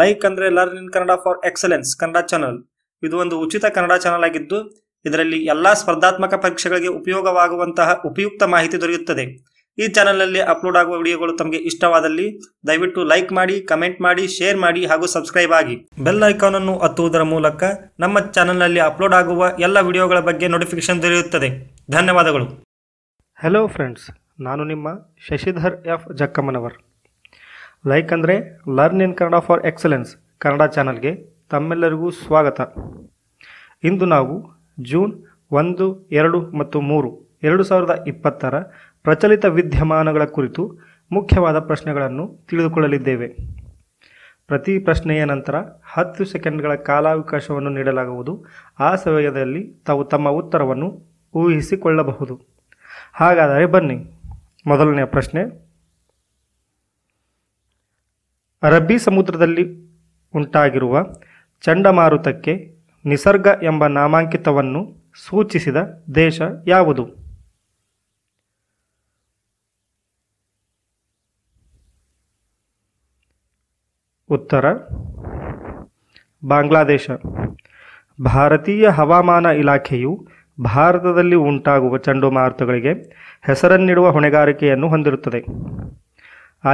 like ಅಂದ್ರೆ learn in Kannada for excellence Kannada channel ಇದು ಒಂದು ಉಚಿತ ಕನ್ನಡ ಚಾನಲ್ ಆಗಿದ್ದು ಇದರಲ್ಲಿ ಎಲ್ಲಾ ಸ್ಪರ್ಧಾತ್ಮಕ ಪರೀಕ್ಷೆಗಳಿಗೆ ಉಪಯೋಗವಾಗುವಂತಹ ಉಪಯುಕ್ತ ಮಾಹಿತಿ ದೊರೆಯುತ್ತದೆ ಈ ಚಾನಲ್ನಲ್ಲಿ ಅಪ್ಲೋಡ್ ಆಗುವ ವಿಡಿಯೋಗಳು ತಮಗೆ ಇಷ್ಟವಾದಲ್ಲಿ ದಯವಿಟ್ಟು ಲೈಕ್ ಮಾಡಿ ಕಮೆಂಟ್ ಮಾಡಿ ಶೇರ್ ಮಾಡಿ ಹಾಗೂ ಸಬ್ಸ್ಕ್ರೈಬ್ ಆಗಿ ಬೆಲ್ ಐಕಾನ್ ಅನ್ನು ಹತ್ತುವುದರ ಮೂಲಕ ನಮ್ಮ ಚಾನಲ್ನಲ್ಲಿ ಅಪ್ಲೋಡ್ ಆಗುವ ಎಲ್ಲ ವಿಡಿಯೋಗಳ ಬಗ್ಗೆ ನೋಟಿಫಿಕೇಶನ್ ದೊರೆಯುತ್ತದೆ ಧನ್ಯವಾದಗಳು ಹಲೋ ಫ್ರೆಂಡ್ಸ್ ನಾನು ನಿಮ್ಮ ಶಶಿಧರ್ ಎಫ್ ಜಕ್ಕಮ್ಮನವರ್ ಲೈಕ್ ಅಂದರೆ learn in Kannada for excellence Kannada ಚಾನಲ್ಗೆ ತಮ್ಮೆಲ್ಲರಿಗೂ ಸ್ವಾಗತ ಇಂದು ನಾವು ಜೂನ್ ಒಂದು ಎರಡು ಮತ್ತು ಮೂರು ಎರಡು ಸಾವಿರದ ಇಪ್ಪತ್ತರ ಪ್ರಚಲಿತ ವಿದ್ಯಮಾನಗಳ ಕುರಿತು ಮುಖ್ಯವಾದ ಪ್ರಶ್ನೆಗಳನ್ನು ತಿಳಿದುಕೊಳ್ಳಲಿದ್ದೇವೆ ಪ್ರತಿ ಪ್ರಶ್ನೆಯ ನಂತರ ಹತ್ತು ಸೆಕೆಂಡ್ಗಳ ಕಾಲಾವಕಾಶವನ್ನು ನೀಡಲಾಗುವುದು ಆ ಸಮಯದಲ್ಲಿ ತಾವು ತಮ್ಮ ಉತ್ತರವನ್ನು ಊಹಿಸಿಕೊಳ್ಳಬಹುದು ಹಾಗಾದರೆ ಬನ್ನಿ ಮೊದಲನೆಯ ಪ್ರಶ್ನೆ ಅರಬ್ಬಿ ಸಮುದ್ರದಲ್ಲಿ ಉಂಟಾಗಿರುವ ಚಂಡಮಾರುತಕ್ಕೆ ನಿಸರ್ಗ ಎಂಬ ನಾಮಾಂಕಿತವನ್ನು ಸೂಚಿಸಿದ ದೇಶ ಯಾವುದು ಉತ್ತರ ಬಾಂಗ್ಲಾದೇಶ ಭಾರತೀಯ ಹವಾಮಾನ ಇಲಾಖೆಯು ಭಾರತದಲ್ಲಿ ಉಂಟಾಗುವ ಚಂಡಮಾರುತಗಳಿಗೆ ಹೆಸರನ್ನಿಡುವ ಹೊಣೆಗಾರಿಕೆಯನ್ನು ಹೊಂದಿರುತ್ತದೆ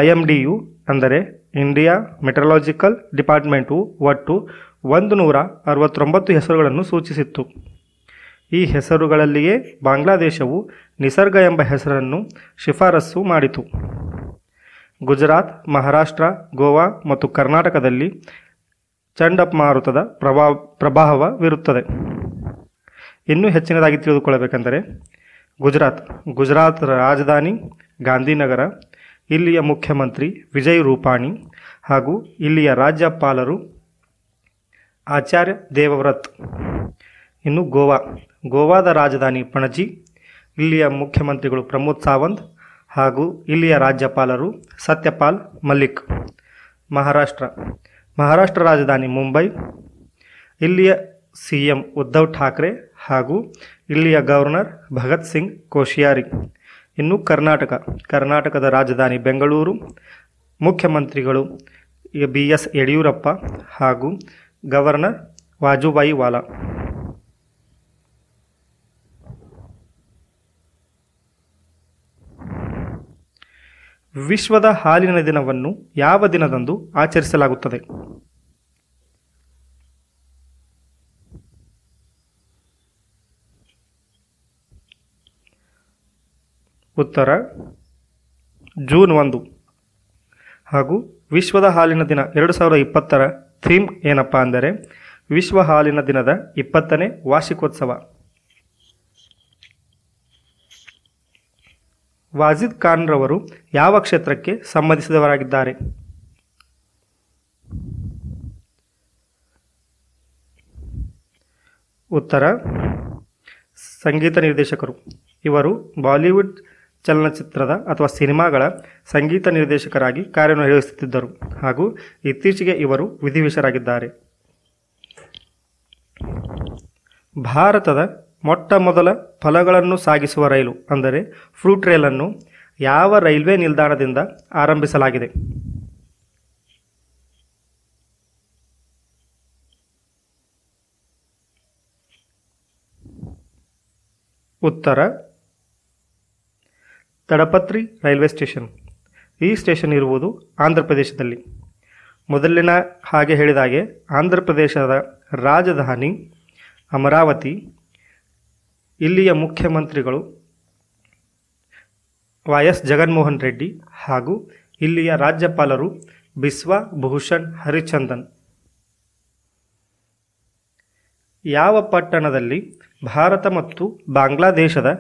ಐ ಎಂ ಡಿಯು ಅಂದರೆ ಇಂಡಿಯಾ ಮೆಟ್ರಲಾಜಿಕಲ್ ಡಿಪಾರ್ಟ್ಮೆಂಟು ಒಟ್ಟು ಒಂದು ನೂರ ಅರವತ್ತೊಂಬತ್ತು ಹೆಸರುಗಳನ್ನು ಸೂಚಿಸಿತ್ತು ಈ ಹೆಸರುಗಳಲ್ಲಿಯೇ ಬಾಂಗ್ಲಾದೇಶವು ನಿಸರ್ಗ ಎಂಬ ಹೆಸರನ್ನು ಶಿಫಾರಸ್ಸು ಮಾಡಿತು ಗುಜರಾತ್ ಮಹಾರಾಷ್ಟ್ರ ಗೋವಾ ಮತ್ತು ಕರ್ನಾಟಕದಲ್ಲಿ ಚಂಡಮಾರುತದ ಪ್ರಭಾವ ಪ್ರಭಾವವಿರುತ್ತದೆ ಇನ್ನೂ ಹೆಚ್ಚಿನದಾಗಿ ತಿಳಿದುಕೊಳ್ಳಬೇಕೆಂದರೆ ಗುಜರಾತ್ ಗುಜರಾತ್ ರಾಜಧಾನಿ ಗಾಂಧಿನಗರ ಇಲ್ಲಿಯ ಮುಖ್ಯಮಂತ್ರಿ ವಿಜಯ್ ರೂಪಾಣಿ ಹಾಗೂ ಇಲ್ಲಿಯ ರಾಜ್ಯಪಾಲರು ಆಚಾರ್ಯ ದೇವವ್ರತ್ ಇನ್ನು ಗೋವಾ ಗೋವಾದ ರಾಜಧಾನಿ ಪಣಜಿ ಇಲ್ಲಿಯ ಮುಖ್ಯಮಂತ್ರಿಗಳು ಪ್ರಮೋದ್ ಸಾವಂತ್ ಹಾಗೂ ಇಲ್ಲಿಯ ರಾಜ್ಯಪಾಲರು ಸತ್ಯಪಾಲ್ ಮಲ್ಲಿಕ್ ಮಹಾರಾಷ್ಟ್ರ ಮಹಾರಾಷ್ಟ್ರ ರಾಜಧಾನಿ ಮುಂಬೈ ಇಲ್ಲಿಯ ಸಿ ಎಂ ಉದ್ಧವ್ ಠಾಕ್ರೆ ಹಾಗೂ ಇಲ್ಲಿಯ ಗವರ್ನರ್ ಭಗತ್ ಸಿಂಗ್ ಕೋಶಿಯಾರಿ ಇನ್ನು ಕರ್ನಾಟಕ ಕರ್ನಾಟಕದ ರಾಜಧಾನಿ ಬೆಂಗಳೂರು ಮುಖ್ಯಮಂತ್ರಿಗಳು ಬಿ ಎಸ್ ಯಡಿಯೂರಪ್ಪ ಹಾಗೂ ಗವರ್ನರ್ ವಾಜುಬಾಯಿ ವಾಲಾ ವಿಶ್ವದ ಹಾಲಿನ ದಿನವನ್ನು ಯಾವ ದಿನದಂದು ಆಚರಿಸಲಾಗುತ್ತದೆ ಉತ್ತರ ಜೂನ್ ಒಂದು ಹಾಗೂ ವಿಶ್ವದ ಹಾಲಿನ ದಿನ ಎರಡು ಸಾವಿರದ ಇಪ್ಪತ್ತರ ಥೀಮ್ ಏನಪ್ಪ ಅಂದರೆ ವಿಶ್ವ ಹಾಲಿನ ದಿನದ ಇಪ್ಪತ್ತನೇ ವಾರ್ಷಿಕೋತ್ಸವ ವಾಜಿದ್ ಖಾನ್ರವರು ಯಾವ ಕ್ಷೇತ್ರಕ್ಕೆ ಸಂಬಂಧಿಸಿದವರಾಗಿದ್ದಾರೆ ಉತ್ತರ ಸಂಗೀತ ನಿರ್ದೇಶಕರು ಇವರು ಬಾಲಿವುಡ್ ಚಲನಚಿತ್ರದ ಅಥವಾ ಸಿನಿಮಾಗಳ ಸಂಗೀತ ನಿರ್ದೇಶಕರಾಗಿ ಕಾರ್ಯನಿರ್ವಹಿಸುತ್ತಿದ್ದರು ಹಾಗೂ ಇತ್ತೀಚೆಗೆ ಇವರು ವಿಧಿವಿಷರಾಗಿದ್ದಾರೆ ಭಾರತದ ಮೊಟ್ಟ ಮೊದಲ ಫಲಗಳನ್ನು ಸಾಗಿಸುವ ರೈಲು ಅಂದರೆ ಫ್ರೂಟ್ ರೈಲನ್ನು ಯಾವ ರೈಲ್ವೆ ನಿಲ್ದಾಣದಿಂದ ಆರಂಭಿಸಲಾಗಿದೆ ಉತ್ತರ ತಡಪತ್ರಿ ರೈಲ್ವೆ ಸ್ಟೇಷನ್ ಈ ಸ್ಟೇಷನ್ ಇರುವುದು ಆಂಧ್ರ ಪ್ರದೇಶದಲ್ಲಿ ಮೊದಲಿನ ಹಾಗೆ ಹೇಳಿದ ಹಾಗೆ ಆಂಧ್ರ ಪ್ರದೇಶದ ರಾಜಧಾನಿ ಅಮರಾವತಿ ಇಲ್ಲಿಯ ಮುಖ್ಯಮಂತ್ರಿಗಳು ವೈ ಎಸ್ ಜಗನ್ಮೋಹನ್ ರೆಡ್ಡಿ ಹಾಗೂ ಇಲ್ಲಿಯ ರಾಜ್ಯಪಾಲರು ಬಿಸ್ವಾ ಭೂಷಣ್ ಹರಿಚಂದನ್ ಯಾವ ಪಟ್ಟಣದಲ್ಲಿ ಭಾರತ ಮತ್ತು ಬಾಂಗ್ಲಾದೇಶದ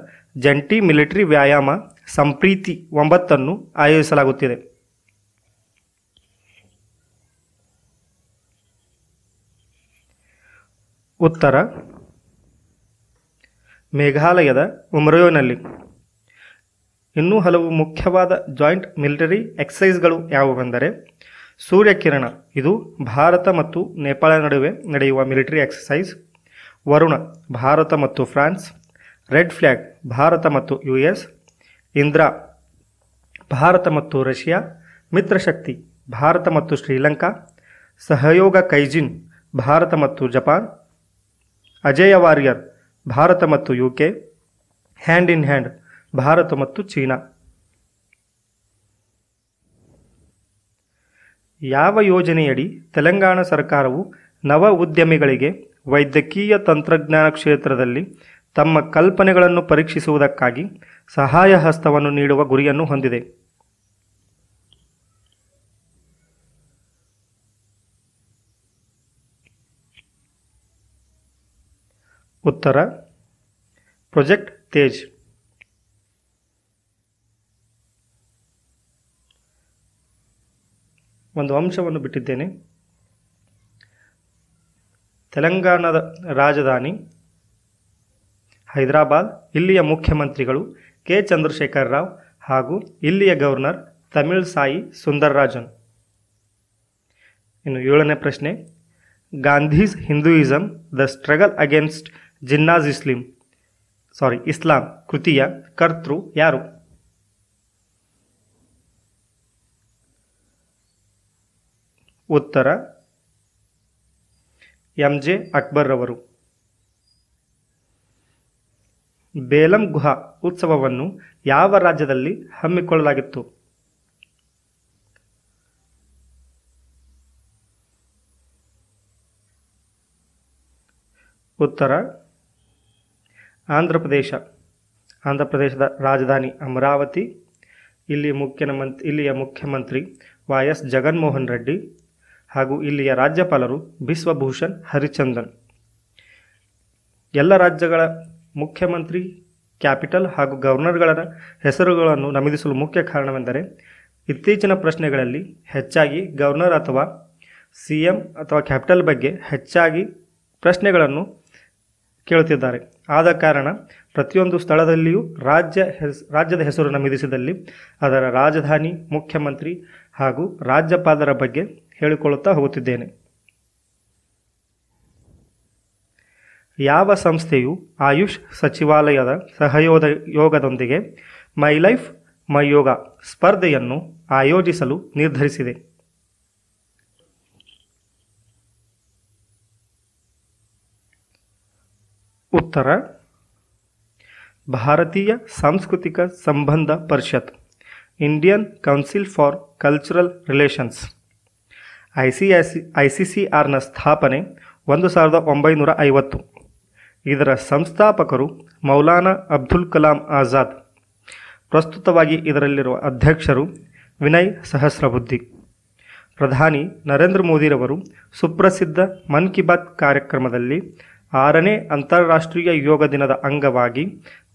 ಜಂಟಿ ಮಿಲಿಟರಿ ವ್ಯಾಯಾಮ ಸಂಪ್ರೀತಿ ಒಂಬತ್ತನ್ನು ಆಯೋಜಿಸಲಾಗುತ್ತಿದೆ ಉತ್ತರ ಮೇಘಾಲಯದ ಉಮ್ರಯೋನಲ್ಲಿ ಇನ್ನೂ ಹಲವು ಮುಖ್ಯವಾದ ಜಾಯಿಂಟ್ ಮಿಲಿಟರಿ ಎಕ್ಸಸೈಸ್ಗಳು ಯಾವುವೆಂದರೆ ಸೂರ್ಯಕಿರಣ ಇದು ಭಾರತ ಮತ್ತು ನೇಪಾಳ ನಡುವೆ ನಡೆಯುವ ಮಿಲಿಟರಿ ಎಕ್ಸಸೈಸ್ ವರುಣ ಭಾರತ ಮತ್ತು ಫ್ರಾನ್ಸ್ ರೆಡ್ ಫ್ಲ್ಯಾಗ್ ಭಾರತ ಮತ್ತು ಯು ಎಸ್ ಇಂದ್ರ ಭಾರತ ಮತ್ತು ರಷ್ಯಾ ಮಿತ್ರಶಕ್ತಿ ಭಾರತ ಮತ್ತು ಶ್ರೀಲಂಕಾ ಸಹಯೋಗ ಕೈಜಿನ್ ಭಾರತ ಮತ್ತು ಜಪಾನ್ ಅಜಯ ವಾರಿಯರ್ ಭಾರತ ಮತ್ತು U K hand in hand Bharat ಮತ್ತು ಚೀನಾ ಯಾವ ಯೋಜನೆಯಡಿ ತೆಲಂಗಾಣ ಸರ್ಕಾರವು ನವ ಉದ್ಯಮಿಗಳಿಗೆ ವೈದ್ಯಕೀಯ ತಂತ್ರಜ್ಞಾನ ಕ್ಷೇತ್ರದಲ್ಲಿ ತಮ್ಮ ಕಲ್ಪನೆಗಳನ್ನು ಪರೀಕ್ಷಿಸುವುದಕ್ಕಾಗಿ ಸಹಾಯ ಹಸ್ತವನ್ನು ನೀಡುವ ಗುರಿಯನ್ನು ಹೊಂದಿದೆ ಉತ್ತರ ಪ್ರೊಜೆಕ್ಟ್ ತೇಜ್ ಒಂದು ಅಂಶವನ್ನು ಬಿಟ್ಟಿದ್ದೇನೆ ತೆಲಂಗಾಣದ ರಾಜಧಾನಿ ಹೈದರಾಬಾದ್ ಇಲ್ಲಿಯ ಮುಖ್ಯಮಂತ್ರಿಗಳು ಕೆ ಚಂದ್ರಶೇಖರ್ ರಾವ್ ಹಾಗೂ ಇಲ್ಲಿಯ ಗವರ್ನರ್ ತಮಿಳ್ ಸಾಯಿ ಸುಂದರರಾಜನ್ ಇನ್ನು ಏಳನೇ ಪ್ರಶ್ನೆ Gandhi's Hinduism the struggle against Jinnah's ಇಸ್ಲಿಂ ಸಾರಿ ಇಸ್ಲಾಂ ಕೃತಿಯ ಕರ್ತೃ ಯಾರು ಉತ್ತರ ಎಂ ಜೆ ಅಕ್ಬರ್ ಅವರು ಬೇಲಂ ಗುಹಾ ಉತ್ಸವವನ್ನು ಯಾವ ರಾಜ್ಯದಲ್ಲಿ ಹಮ್ಮಿಕೊಳ್ಳಲಾಗಿತ್ತು ಉತ್ತರ ಆಂಧ್ರ ಪ್ರದೇಶ ಆಂಧ್ರ ಪ್ರದೇಶದ ರಾಜಧಾನಿ ಅಮರಾವತಿ ಇಲ್ಲಿಯ ಮುಖ್ಯಮಂತ್ರಿ ಇಲ್ಲಿಯ ಮುಖ್ಯಮಂತ್ರಿ ವೈ ಎಸ್ ಜಗನ್ಮೋಹನ್ ರೆಡ್ಡಿ ಹಾಗೂ ಇಲ್ಲಿಯ ರಾಜ್ಯಪಾಲರು ಬಿಸ್ವಭೂಷಣ್ ಹರಿಚಂದನ್ ಎಲ್ಲ ರಾಜ್ಯಗಳ ಮುಖ್ಯಮಂತ್ರಿ ಕ್ಯಾಪಿಟಲ್ ಹಾಗೂ ಗವರ್ನರ್ಗಳ ಹೆಸರುಗಳನ್ನು ನಮೂದಿಸಲು ಮುಖ್ಯ ಕಾರಣವೆಂದರೆ ಇತ್ತೀಚಿನ ಪ್ರಶ್ನೆಗಳಲ್ಲಿ ಹೆಚ್ಚಾಗಿ ಗವರ್ನರ್ ಅಥವಾ ಸಿ ಎಂ ಅಥವಾ ಕ್ಯಾಪಿಟಲ್ ಬಗ್ಗೆ ಹೆಚ್ಚಾಗಿ ಪ್ರಶ್ನೆಗಳನ್ನು ಕೇಳುತ್ತಿದ್ದಾರೆ ಆದ ಕಾರಣ ಪ್ರತಿಯೊಂದು ಸ್ಥಳದಲ್ಲಿಯೂ ರಾಜ್ಯ ಹೆಸ್ ರಾಜ್ಯದ ಹೆಸರು ನಮೂದಿಸಿದಲ್ಲಿ ಅದರ ರಾಜಧಾನಿ ಮುಖ್ಯಮಂತ್ರಿ ಹಾಗೂ ರಾಜ್ಯಪಾಲರ ಬಗ್ಗೆ ಹೇಳಿಕೊಳ್ಳುತ್ತಾ ಹೋಗುತ್ತಿದ್ದೇನೆ ಯಾವ ಸಂಸ್ಥೆಯು ಆಯುಷ್ ಸಚಿವಾಲಯದ ಸಹಯೋಗ ಯೋಗದೊಂದಿಗೆ ಮೈ ಲೈಫ್ ಮೈ ಯೋಗ ಸ್ಪರ್ಧೆಯನ್ನು ಆಯೋಜಿಸಲು ನಿರ್ಧರಿಸಿದೆ ಉತ್ತರ ಭಾರತೀಯ ಸಾಂಸ್ಕೃತಿಕ ಸಂಬಂಧ ಪರಿಷತ್ Indian council for cultural relations I C I C I C C ಆರ್ನ ಸ್ಥಾಪನೆ ಒಂದು ಸಾವಿರದ ಒಂಬೈನೂರ ಐವತ್ತು ಇದರ ಸಂಸ್ಥಾಪಕರು ಮೌಲಾನಾ ಅಬ್ದುಲ್ ಕಲಾಂ ಆಜಾದ್ ಪ್ರಸ್ತುತವಾಗಿ ಇದರಲ್ಲಿರುವ ಅಧ್ಯಕ್ಷರು ವಿನಯ್ ಸಹಸ್ರಬುದ್ಧಿ ಪ್ರಧಾನಿ ನರೇಂದ್ರ ಮೋದಿರವರು ಸುಪ್ರಸಿದ್ಧ ಮನ್ ಕಿ ಬಾತ್ ಕಾರ್ಯಕ್ರಮದಲ್ಲಿ ಆರನೇ ಅಂತಾರಾಷ್ಟ್ರೀಯ ಯೋಗ ದಿನದ ಅಂಗವಾಗಿ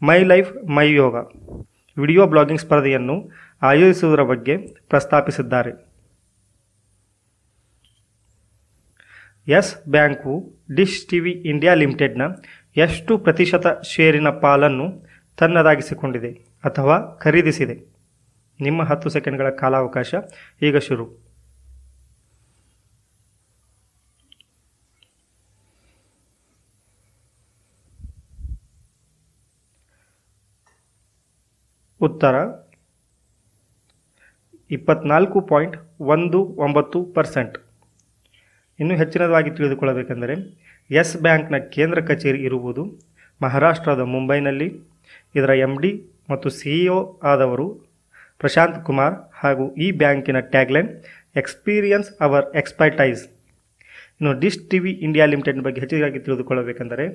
my life my yoga video blogging ಸ್ಪರ್ಧೆಯನ್ನು ಆಯೋಜಿಸುವುದರ ಬಗ್ಗೆ ಪ್ರಸ್ತಾಪಿಸಿದ್ದಾರೆ Yes Bank Dish TV India ಲಿಮಿಟೆಡ್ನ ಎಷ್ಟು ಪ್ರತಿಶತ ಷೇರಿನ ಪಾಲನ್ನು ತನ್ನದಾಗಿಸಿಕೊಂಡಿದೆ ಅಥವಾ ಖರೀದಿಸಿದೆ ನಿಮ್ಮ ಹತ್ತು ಸೆಕೆಂಡ್ಗಳ ಕಾಲಾವಕಾಶ ಈಗ ಶುರು ಉತ್ತರ ಇಪ್ಪತ್ನಾಲ್ಕು ಪಾಯಿಂಟ್ ಒಂದು ಒಂಬತ್ತು ಪರ್ಸೆಂಟ್ ಇನ್ನೂ ಹೆಚ್ಚಿನದಾಗಿ ತಿಳಿದುಕೊಳ್ಳಬೇಕೆಂದರೆ ಯೆಸ್ ಬ್ಯಾಂಕ್ನ ಕೇಂದ್ರ ಕಚೇರಿ ಇರುವುದು ಮಹಾರಾಷ್ಟ್ರದ ಮುಂಬೈನಲ್ಲಿ ಇದರ ಎಮ್ ಡಿ ಮತ್ತು ಸಿಇಒ ಆದವರು ಪ್ರಶಾಂತ್ ಕುಮಾರ್ ಹಾಗೂ ಈ ಬ್ಯಾಂಕಿನ ಟ್ಯಾಗ್ಲೈನ್ ಎಕ್ಸ್ಪೀರಿಯನ್ಸ್ ಅವರ್ ಎಕ್ಸ್ಪರ್ಟೈಸ್ ಇನ್ನು ಡಿಶ್ ವಿ ಇಂಡಿಯಾ ಲಿಮಿಟೆಡ್ ಬಗ್ಗೆ ಹೆಚ್ಚಿಗಾಗಿ ತಿಳಿದುಕೊಳ್ಳಬೇಕೆಂದರೆ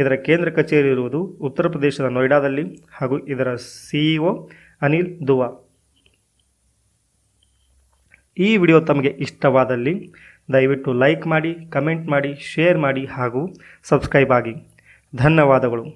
ಇದರ ಕೇಂದ್ರ ಕಚೇರಿ ಇರುವುದು ಉತ್ತರ ಪ್ರದೇಶದ ನೋಯ್ಡಾದಲ್ಲಿ ಹಾಗೂ ಇದರ ಸಿಇಒ ಅನಿಲ್ ದುವಾ ಈ ವಿಡಿಯೋ ತಮಗೆ ಇಷ್ಟವಾದಲ್ಲಿ ದಯವಿಟ್ಟು ಲೈಕ್ ಮಾಡಿ ಕಮೆಂಟ್ ಮಾಡಿ ಶೇರ್ ಮಾಡಿ ಹಾಗೂ ಸಬ್ಸ್ಕ್ರೈಬ್ ಆಗಿ ಧನ್ಯವಾದಗಳು